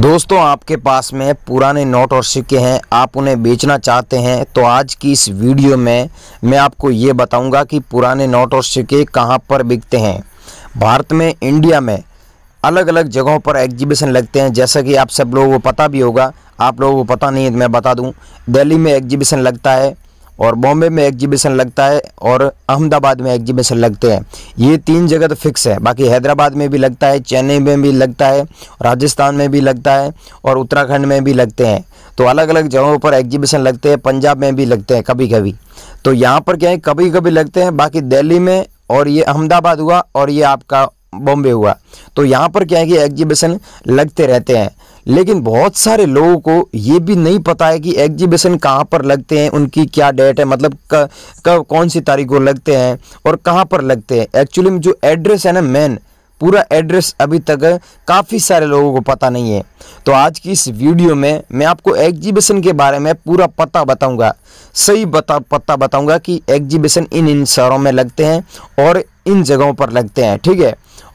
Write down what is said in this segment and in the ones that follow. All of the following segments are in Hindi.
दोस्तों आपके पास में पुराने नोट और सिक्के हैं आप उन्हें बेचना चाहते हैं तो आज की इस वीडियो में मैं आपको ये बताऊंगा कि पुराने नोट और सिक्के कहाँ पर बिकते हैं भारत में इंडिया में अलग अलग जगहों पर एग्जीबिशन लगते हैं जैसा कि आप सब लोगों को पता भी होगा आप लोगों को पता नहीं है तो मैं बता दूं दिल्ली में एग्जीबिशन लगता है और बॉम्बे में एग्जीबिशन लगता है और अहमदाबाद में एग्जीबिशन लगते हैं ये तीन जगह तो फिक्स है बाकी हैदराबाद में भी लगता है चेन्नई में भी लगता है राजस्थान में भी लगता है और उत्तराखंड में भी लगते हैं तो अलग अलग जगहों पर एग्जीबिशन लगते हैं पंजाब में भी लगते हैं कभी कभी तो यहाँ पर क्या है कभी कभी लगते हैं बाकी दिल्ली में और ये अहमदाबाद हुआ और ये आपका बॉम्बे हुआ तो यहाँ पर क्या है कि एग्जीबिशन लगते रहते हैं लेकिन बहुत सारे लोगों को ये भी नहीं पता है कि एग्जीबिशन कहाँ पर लगते हैं उनकी क्या डेट है मतलब कब कौन सी तारीख को लगते हैं और कहाँ पर लगते हैं एक्चुअली में जो एड्रेस है ना मेन पूरा एड्रेस अभी तक काफ़ी सारे लोगों को पता नहीं है तो आज की इस वीडियो में मैं आपको एग्जीबिशन के बारे में पूरा पता बताऊंगा सही बता पता बताऊंगा कि एग्जीबिशन इन इन शहरों में लगते हैं और इन जगहों पर लगते हैं ठीक है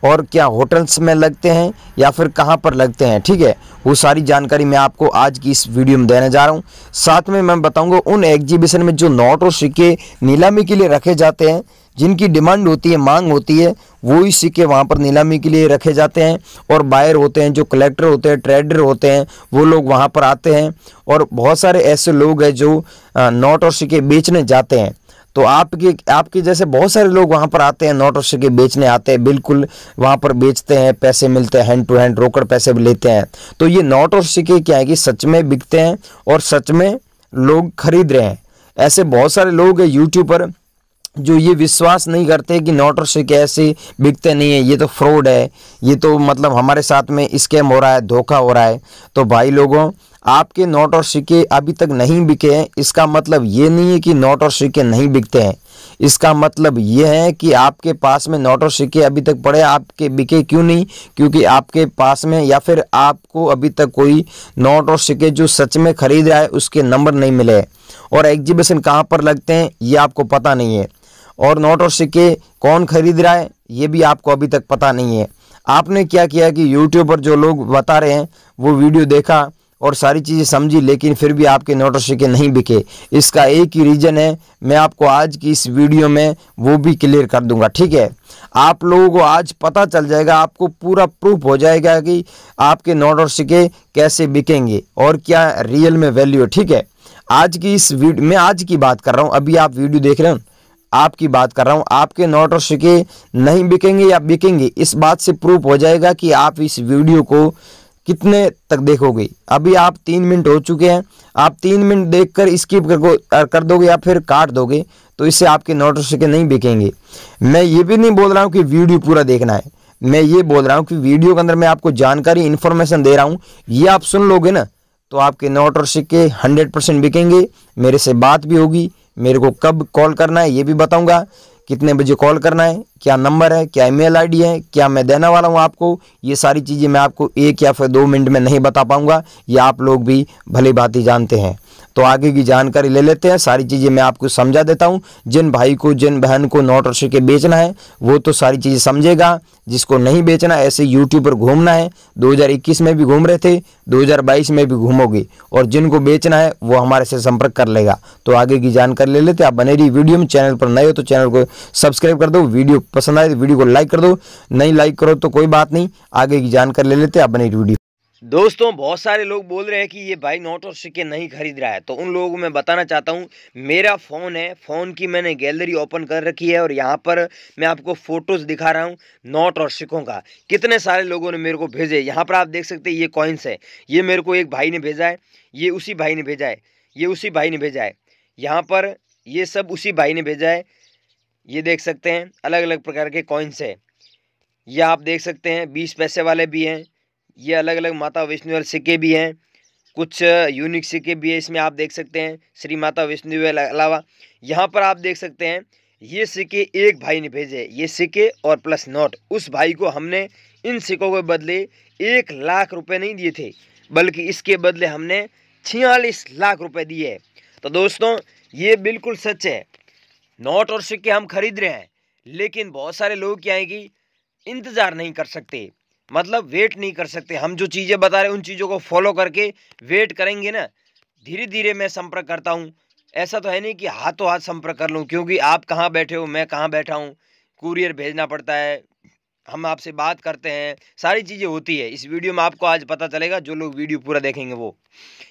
और क्या होटल्स में लगते हैं या फिर कहाँ पर लगते हैं ठीक है वो सारी जानकारी मैं आपको आज की इस वीडियो में देने जा रहा हूँ साथ में मैं बताऊँगा उन एग्जीबिशन में जो नोट और सिक्के नीलामी के लिए रखे जाते हैं जिनकी डिमांड होती है मांग होती है वो ही सिक्के वहाँ पर नीलामी के लिए रखे जाते हैं और बायर होते हैं जो कलेक्टर होते हैं ट्रेडर होते हैं वो लोग वहाँ पर आते हैं और बहुत सारे ऐसे लोग हैं जो नोट और सिक्के बेचने जाते हैं तो आपके आपके जैसे बहुत सारे लोग वहाँ पर आते हैं नोट और सिक्के बेचने आते हैं बिल्कुल वहाँ पर बेचते हैं पैसे मिलते हैं हैंड टू हैंड रोकड़ पैसे भी लेते हैं तो ये नोट और सिक्के क्या है कि सच में बिकते हैं और सच में लोग खरीद रहे हैं ऐसे बहुत सारे लोग हैं यूट्यूब पर जो ये विश्वास नहीं करते कि नोटर से कैसे बिकते नहीं है ये तो फ्रॉड है ये तो मतलब हमारे साथ में स्कैम हो रहा है धोखा हो रहा है तो भाई लोगों आपके नोट और सिक्के अभी तक नहीं बिके हैं इसका मतलब ये नहीं है कि नोट और सिक्के नहीं बिकते हैं इसका मतलब ये है कि आपके पास में नोट और सिक्के अभी तक पड़े आपके बिके क्यों नहीं क्योंकि आपके पास में या फिर आपको अभी तक कोई नोट और सिक्के जो सच में खरीद रहा है उसके नंबर नहीं मिले और एग्जीबिशन कहाँ पर लगते हैं ये आपको पता नहीं है और नोट और सिक्के कौन खरीद रहा है ये भी आपको अभी तक पता नहीं है आपने क्या किया कि यूट्यूब पर जो लोग बता रहे हैं वो वीडियो देखा और सारी चीज़ें समझी लेकिन फिर भी आपके नोट और सिक्के नहीं बिके इसका एक ही रीज़न है मैं आपको आज की इस वीडियो में वो भी क्लियर कर दूंगा ठीक है आप लोगों को आज पता चल जाएगा आपको पूरा प्रूफ हो जाएगा कि आपके नोट और सिक्के कैसे बिकेंगे और क्या रियल में वैल्यू है ठीक है आज की इस वीडियो मैं आज की बात कर रहा हूँ अभी आप वीडियो देख रहे हो आपकी बात कर रहा हूँ आपके नोट और सिक्के नहीं बिकेंगे या बिकेंगे इस बात से प्रूफ हो जाएगा कि आप इस वीडियो को कितने तक देखोगे अभी आप तीन मिनट हो चुके हैं आप तीन मिनट देखकर स्किप कर कर दोगे या फिर काट दोगे तो इससे आपके नोट और सिक्के नहीं बिकेंगे मैं ये भी नहीं बोल रहा हूँ कि वीडियो पूरा देखना है मैं ये बोल रहा हूँ कि वीडियो के अंदर मैं आपको जानकारी इन्फॉर्मेशन दे रहा हूँ ये आप सुन लोगे ना तो आपके नोट और सिक्के हंड्रेड परसेंट बिकेंगे मेरे से बात भी होगी मेरे को कब कॉल करना है ये भी बताऊंगा कितने बजे कॉल करना है क्या नंबर है क्या ईमेल आईडी है क्या मैं देने वाला हूँ आपको ये सारी चीज़ें मैं आपको एक या फिर दो मिनट में नहीं बता पाऊँगा ये आप लोग भी भली भांति जानते हैं तो आगे की जानकारी ले लेते हैं सारी चीज़ें मैं आपको समझा देता हूँ जिन भाई को जिन बहन को नोट और सिक्के बेचना है वो तो सारी चीज़ें समझेगा जिसको नहीं बेचना ऐसे यूट्यूब पर घूमना है 2021 में भी घूम रहे थे 2022 में भी घूमोगे और जिनको बेचना है वो हमारे से संपर्क कर लेगा तो आगे की जानकारी ले लेते आप बने रही वीडियो में चैनल पर नए हो तो चैनल को सब्सक्राइब कर दो वीडियो पसंद आए तो वीडियो को लाइक कर दो नहीं लाइक करो तो कोई बात नहीं आगे की जानकारी ले लेते आप बने रही वीडियो दोस्तों बहुत सारे लोग बोल रहे हैं कि ये भाई नोट और सिक्के नहीं खरीद रहा है तो उन लोगों को मैं बताना चाहता हूँ मेरा फ़ोन है फ़ोन की मैंने गैलरी ओपन कर रखी है और यहाँ पर मैं आपको फ़ोटोज़ दिखा रहा हूँ नोट और सिक्कों का कितने सारे लोगों ने मेरे को भेजे यहाँ पर आप देख सकते हैं ये कॉइन्स है ये मेरे को एक भाई ने भेजा है ये उसी भाई ने भेजा है ये उसी भाई ने भेजा है यहाँ पर ये सब उसी भाई ने भेजा है ये देख सकते हैं अलग अलग प्रकार के कॉइन्स है यह आप देख सकते हैं बीस पैसे वाले भी हैं ये अलग अलग माता वैष्णोवेल सिक्के भी हैं कुछ यूनिक सिक्के भी हैं इसमें आप देख सकते हैं श्री माता वैष्णोवेल अलावा यहाँ पर आप देख सकते हैं ये सिक्के एक भाई ने भेजे ये सिक्के और प्लस नोट उस भाई को हमने इन सिक्कों के बदले एक लाख रुपए नहीं दिए थे बल्कि इसके बदले हमने छियालीस लाख रुपए दिए तो दोस्तों ये बिल्कुल सच है नोट और सिक्के हम खरीद रहे हैं लेकिन बहुत सारे लोग क्या है कि इंतज़ार नहीं कर सकते मतलब वेट नहीं कर सकते हम जो चीज़ें बता रहे उन चीज़ों को फॉलो करके वेट करेंगे ना धीरे धीरे मैं संपर्क करता हूँ ऐसा तो है नहीं कि हाथों हाथ संपर्क कर लूँ क्योंकि आप कहाँ बैठे हो मैं कहाँ बैठा हूँ कुरियर भेजना पड़ता है हम आपसे बात करते हैं सारी चीज़ें होती है इस वीडियो में आपको आज पता चलेगा जो लोग वीडियो पूरा देखेंगे वो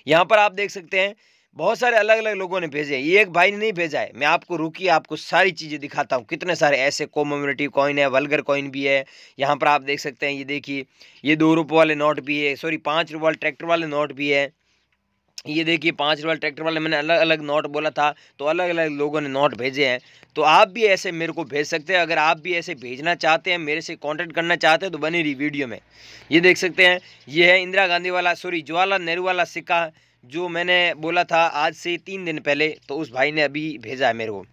यहाँ पर आप देख सकते हैं बहुत सारे अलग अलग लोगों ने भेजे ये एक भाई ने नहीं भेजा है मैं आपको रुकी आपको सारी चीज़ें दिखाता हूँ कितने सारे ऐसे कॉम्यूनिटी कॉइन है वल्गर कॉइन भी है यहाँ पर आप देख सकते हैं ये देखिए ये दो रुपये वाले नोट भी है सॉरी पाँच रुपये वाले ट्रैक्टर वाले नोट भी है ये देखिए पाँच रुपये ट्रैक्टर वाले मैंने अलग अलग नोट बोला था तो अलग अलग लोगों ने नोट भेजे हैं तो आप भी ऐसे मेरे को भेज सकते हैं अगर आप भी ऐसे भेजना चाहते हैं मेरे से कांटेक्ट करना चाहते हैं तो बनी रही वीडियो में ये देख सकते हैं ये है इंदिरा गांधी वाला सॉरी जवाहरलाल नेहरू वाला सिक्का जो मैंने बोला था आज से तीन दिन पहले तो उस भाई ने अभी भेजा है मेरे को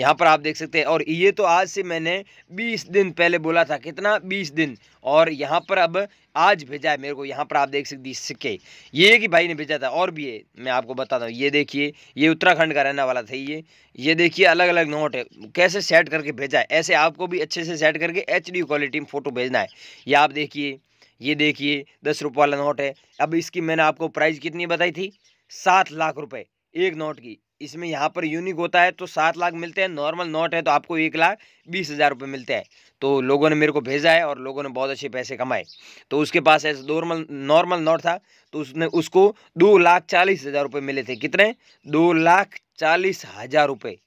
यहाँ पर आप देख सकते हैं और ये तो आज से मैंने बीस दिन पहले बोला था कितना बीस दिन और यहाँ पर अब आज भेजा है मेरे को यहाँ पर आप देख सकते सिक्के ये कि भाई ने भेजा था और भी है मैं आपको बताता हूँ ये देखिए ये उत्तराखंड का रहने वाला था ये ये देखिए अलग अलग नोट है कैसे सेट करके भेजा है ऐसे आपको भी अच्छे से सेट करके एच क्वालिटी में फ़ोटो भेजना है ये आप देखिए ये देखिए दस रुपये वाला नोट है अब इसकी मैंने आपको प्राइस कितनी बताई थी सात लाख रुपए एक नोट की इसमें यहाँ पर यूनिक होता है तो सात लाख मिलते हैं नॉर्मल नोट है तो आपको एक लाख बीस हज़ार रुपये मिलते हैं तो लोगों ने मेरे को भेजा है और लोगों ने बहुत अच्छे पैसे कमाए तो उसके पास ऐसा नॉर्मल नॉर्मल नोट था तो उसने उसको दो लाख चालीस हज़ार रुपये मिले थे कितने दो लाख चालीस हज़ार रुपये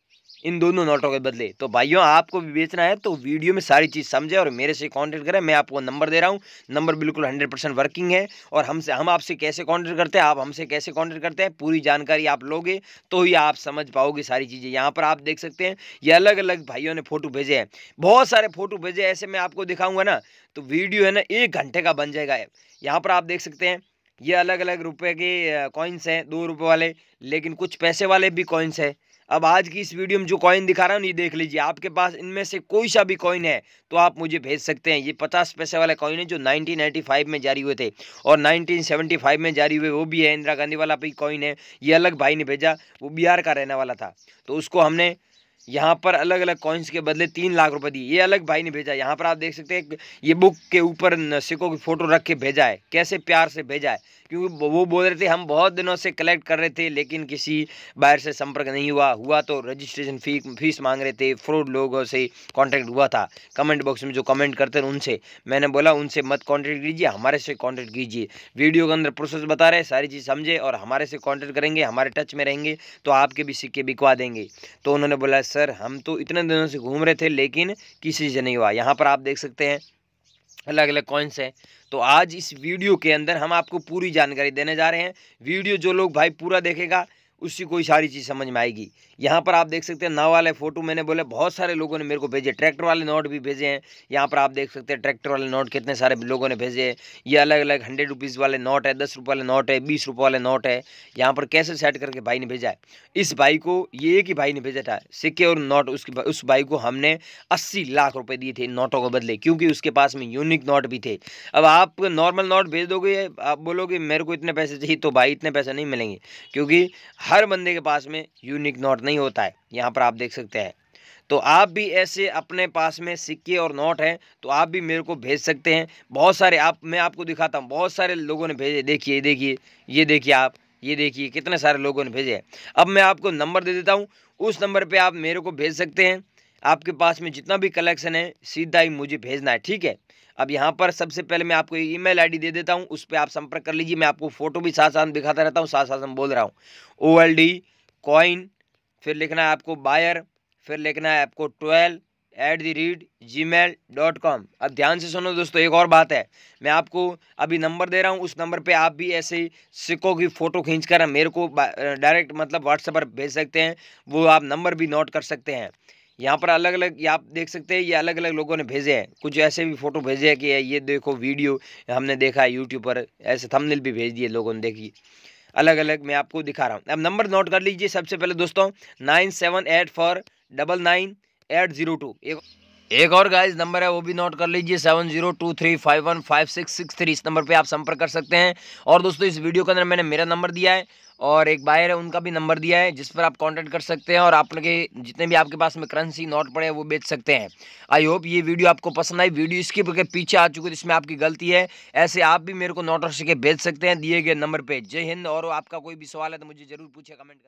इन दोनों नोटों के बदले तो भाइयों आपको भी बेचना है तो वीडियो में सारी चीज़ समझे और मेरे से कॉन्टैक्ट करें मैं आपको नंबर दे रहा हूँ नंबर बिल्कुल हंड्रेड परसेंट वर्किंग है और हमसे हम आपसे कैसे कॉन्टेक्ट करते हैं आप हमसे कैसे कॉन्टैक्ट करते हैं पूरी जानकारी आप लोगे तो ही आप समझ पाओगे सारी चीज़ें यहाँ पर आप देख सकते हैं ये अलग अलग भाइयों ने फोटो भेजे हैं बहुत सारे फोटो भेजे ऐसे मैं आपको दिखाऊंगा ना तो वीडियो है ना एक घंटे का बन जाएगा यहाँ पर आप देख सकते हैं ये अलग अलग रुपए के कॉइन्स हैं दो रुपए वाले लेकिन कुछ पैसे वाले भी कॉइन्स हैं अब आज की इस वीडियो में जो कॉइन दिखा रहा हूँ ये देख लीजिए आपके पास इनमें से कोई सा भी कॉइन है तो आप मुझे भेज सकते हैं ये पचास पैसे वाला कॉइन है जो 1995 में जारी हुए थे और 1975 में जारी हुए वो भी है इंदिरा गांधी वाला भी कॉइन है ये अलग भाई ने भेजा वो बिहार का रहने वाला था तो उसको हमने यहाँ पर अलग अलग कॉइन्स के बदले तीन लाख रुपए दिए ये अलग भाई ने भेजा यहाँ पर आप देख सकते हैं ये बुक के ऊपर सिक्कों की फ़ोटो रख के भेजा है कैसे प्यार से भेजा है क्योंकि वो बोल रहे थे हम बहुत दिनों से कलेक्ट कर रहे थे लेकिन किसी बाहर से संपर्क नहीं हुआ हुआ तो रजिस्ट्रेशन फी फीस मांग रहे थे फ्रॉड लोगों से कॉन्टैक्ट हुआ था कमेंट बॉक्स में जो कमेंट करते हैं उनसे मैंने बोला उनसे मत कॉन्टैक्ट कीजिए हमारे से कॉन्टैक्ट कीजिए वीडियो के अंदर प्रोसेस बता रहे सारी चीज़ समझे और हमारे से कॉन्टैक्ट करेंगे हमारे टच में रहेंगे तो आपके भी सिक्के बिकवा देंगे तो उन्होंने बोला सर हम तो इतने दिनों से घूम रहे थे लेकिन किसी से नहीं हुआ यहाँ पर आप देख सकते हैं अलग अलग कॉइन्स हैं तो आज इस वीडियो के अंदर हम आपको पूरी जानकारी देने जा रहे हैं वीडियो जो लोग भाई पूरा देखेगा उसी को सारी चीज़ समझ में आएगी यहाँ पर आप देख सकते हैं नाव वाले फोटो मैंने बोले बहुत सारे लोगों ने मेरे को भेजे ट्रैक्टर वाले नोट भी भेजे हैं यहाँ पर आप देख सकते हैं ट्रैक्टर वाले नोट कितने सारे लोगों ने भेजे ये अलग अलग हंड्रेड रुपीज़ वाले नोट है दस रुपये वाले नोट है बीस रुपये वाले नोट है यहाँ पर कैसे सेट करके भाई ने भेजा है इस भाई को ये एक ही भाई ने भेजा था सिक्के और नोट उसकी उस भाई को हमने अस्सी लाख रुपये दिए थे नोटों को बदले क्योंकि उसके पास में यूनिक नोट भी थे अब आप नॉर्मल नोट भेज दोगे आप बोलोगे मेरे को इतने पैसे चाहिए तो भाई इतने पैसे नहीं मिलेंगे क्योंकि हर बंदे के पास में यूनिक नोट नहीं नहीं होता है यहाँ पर आप देख सकते हैं तो आप भी ऐसे अपने पास में सिक्के और नोट हैं तो आप भी मेरे को भेज सकते हैं बहुत सारे आप मैं आपको दिखाता हूँ बहुत सारे लोगों ने भेजे देखिए देखिए ये देखिए आप ये देखिए कितने सारे लोगों ने भेजे अब मैं आपको नंबर दे देता हूँ उस नंबर पर आप मेरे को भेज सकते हैं आपके पास में जितना भी कलेक्शन है सीधा ही मुझे भेजना है ठीक है अब यहाँ पर सबसे पहले मैं आपको ईमेल आईडी दे देता हूँ उस पर आप संपर्क कर लीजिए मैं आपको फोटो भी साथ साथ दिखाता रहता हूँ साथ साथ बोल रहा हूँ ओ एल डी कॉइन फिर लिखना है आपको बायर फिर लिखना है आपको twelve at the read gmail dot com अब ध्यान से सुनो दोस्तों एक और बात है मैं आपको अभी नंबर दे रहा हूँ उस नंबर पे आप भी ऐसे ही सिक्कों की फ़ोटो खींचकर मेरे को डायरेक्ट मतलब व्हाट्सएप पर भेज सकते हैं वो आप नंबर भी नोट कर सकते हैं यहाँ पर अलग अलग आप देख सकते हैं ये अलग अलग लोगों ने भेजे हैं कुछ ऐसे भी फ़ोटो भेजे हैं कि ये देखो वीडियो हमने देखा है यूट्यूब पर ऐसे थमनिल भी भेज दिए लोगों ने देखिए अलग अलग मैं आपको दिखा रहा हूँ अब नंबर नोट कर लीजिए सबसे पहले दोस्तों nine seven eight four double nine eight zero two एक एक और गाइस नंबर है वो भी नोट कर लीजिए seven zero two three five one five six six three इस नंबर पे आप संपर्क कर सकते हैं और दोस्तों इस वीडियो के अंदर मैंने मेरा नंबर दिया है और एक बायर है उनका भी नंबर दिया है जिस पर आप कांटेक्ट कर सकते हैं और आपके जितने भी आपके पास में करेंसी नोट पड़े हैं वो बेच सकते हैं आई होप ये वीडियो आपको पसंद आई वीडियो इसके के पीछे आ चुकी है जिसमें आपकी गलती है ऐसे आप भी मेरे को नोट रख सके बेच सकते हैं दिए गए नंबर पर जय हिंद और आपका कोई भी सवाल है तो मुझे ज़रूर पूछे कमेंट